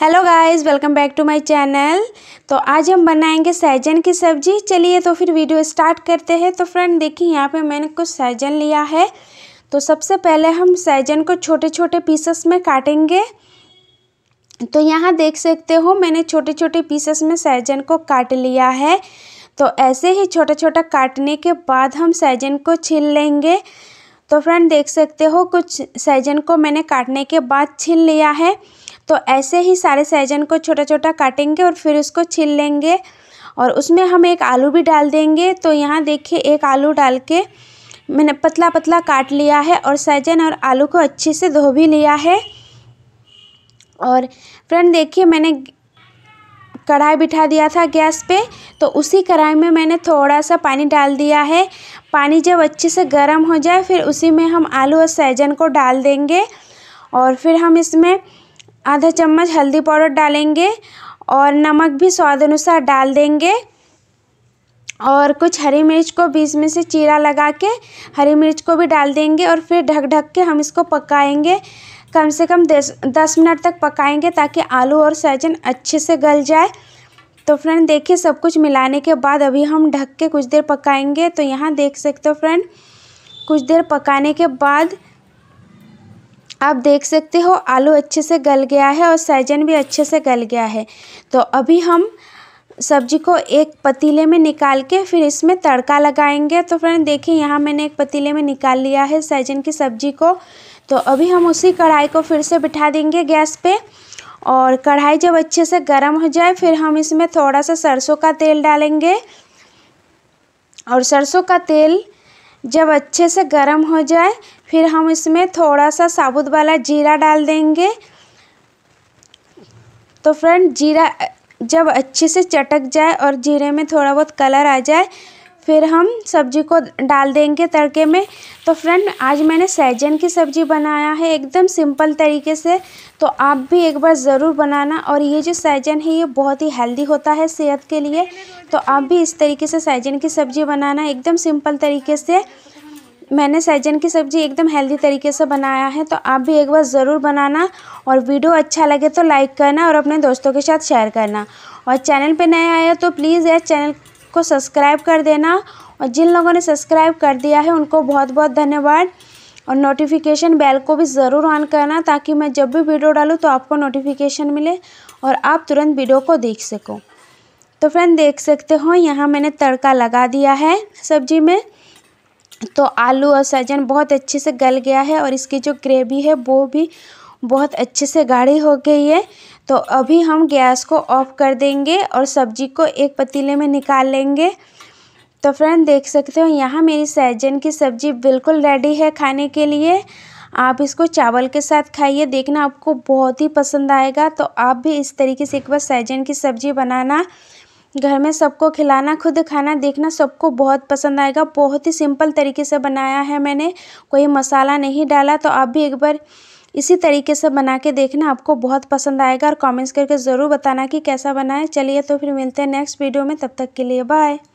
hello guys welcome back to my channel तो आज हम बनाएंगे सैजन की सब्ज़ी चलिए तो फिर वीडियो स्टार्ट करते हैं तो फ्रेंड देखिए यहाँ पे मैंने कुछ सैजन लिया है तो सबसे पहले हम सैजन को छोटे छोटे पीसेस में काटेंगे तो यहाँ देख सकते हो मैंने छोटे छोटे पीसेस में सैजन को काट लिया है तो ऐसे ही छोटा छोटा काटने के बाद हम सैजन को छील लेंगे तो फ्रेंड देख सकते हो कुछ सैजन को मैंने काटने के बाद छील लिया है तो ऐसे ही सारे सहजन को छोटा छोटा काटेंगे और फिर उसको छील लेंगे और उसमें हम एक आलू भी डाल देंगे तो यहाँ देखिए एक आलू डाल के मैंने पतला पतला काट लिया है और सहजन और आलू को अच्छे से धो भी लिया है और फ्रेंड देखिए मैंने कढ़ाई बिठा दिया था गैस पे तो उसी कढ़ाई में मैंने थोड़ा सा पानी डाल दिया है पानी जब अच्छे से गर्म हो जाए फिर उसी में हम आलू और सहजन को डाल देंगे और फिर हम इसमें आधा चम्मच हल्दी पाउडर डालेंगे और नमक भी स्वाद अनुसार डाल देंगे और कुछ हरी मिर्च को बीच में से चीरा लगा के हरी मिर्च को भी डाल देंगे और फिर ढक ढक के हम इसको पकाएंगे कम से कम दस दस मिनट तक पकाएंगे ताकि आलू और सहजन अच्छे से गल जाए तो फ्रेंड देखिए सब कुछ मिलाने के बाद अभी हम ढक के कुछ देर पकाएंगे तो यहाँ देख सकते हो फ्रेंड कुछ देर पकाने के बाद आप देख सकते हो आलू अच्छे से गल गया है और सैजन भी अच्छे से गल गया है तो अभी हम सब्जी को एक पतीले में निकाल के फिर इसमें तड़का लगाएंगे तो फ्रेंड देखिए यहाँ मैंने एक पतीले में निकाल लिया है सैजन की सब्जी को तो अभी हम उसी कढ़ाई को फिर से बिठा देंगे गैस पे और कढ़ाई जब अच्छे से गर्म हो जाए फिर हम इसमें थोड़ा सा सरसों का तेल डालेंगे और सरसों का तेल जब अच्छे से गर्म हो जाए फिर हम इसमें थोड़ा सा साबुत वाला जीरा डाल देंगे तो फ्रेंड जीरा जब अच्छे से चटक जाए और जीरे में थोड़ा बहुत कलर आ जाए फिर हम सब्जी को डाल देंगे तड़के में तो फ्रेंड आज मैंने सैजन की सब्ज़ी बनाया है एकदम सिंपल तरीके से तो आप भी एक बार ज़रूर बनाना और ये जो सैजन है ये बहुत ही हेल्दी होता है सेहत के लिए तो आप भी इस तरीके से सैजन की सब्ज़ी बनाना एकदम सिंपल तरीके से मैंने सैजन की सब्ज़ी एकदम हेल्दी तरीके से बनाया है तो आप भी एक बार ज़रूर बनाना और वीडियो अच्छा लगे तो लाइक करना और अपने दोस्तों के साथ शेयर करना और चैनल पर नया आया तो प्लीज़ यार चैनल को सब्सक्राइब कर देना और जिन लोगों ने सब्सक्राइब कर दिया है उनको बहुत बहुत धन्यवाद और नोटिफिकेशन बेल को भी ज़रूर ऑन करना ताकि मैं जब भी वीडियो डालूँ तो आपको नोटिफिकेशन मिले और आप तुरंत वीडियो को देख सको तो फ्रेंड देख सकते हो यहाँ मैंने तड़का लगा दिया है सब्जी में तो आलू और सजन बहुत अच्छे से गल गया है और इसकी जो ग्रेवी है वो भी बहुत अच्छे से गाढ़ी हो गई है तो अभी हम गैस को ऑफ कर देंगे और सब्जी को एक पतीले में निकाल लेंगे तो फ्रेंड देख सकते हो यहाँ मेरी सैजन की सब्जी बिल्कुल रेडी है खाने के लिए आप इसको चावल के साथ खाइए देखना आपको बहुत ही पसंद आएगा तो आप भी इस तरीके से एक बार सैजन की सब्जी बनाना घर में सबको खिलाना खुद खाना देखना सबको बहुत पसंद आएगा बहुत ही सिंपल तरीके से बनाया है मैंने कोई मसाला नहीं डाला तो आप भी एक बार इसी तरीके से बना के देखना आपको बहुत पसंद आएगा और कमेंट्स करके ज़रूर बताना कि कैसा बना है चलिए तो फिर मिलते हैं नेक्स्ट वीडियो में तब तक के लिए बाय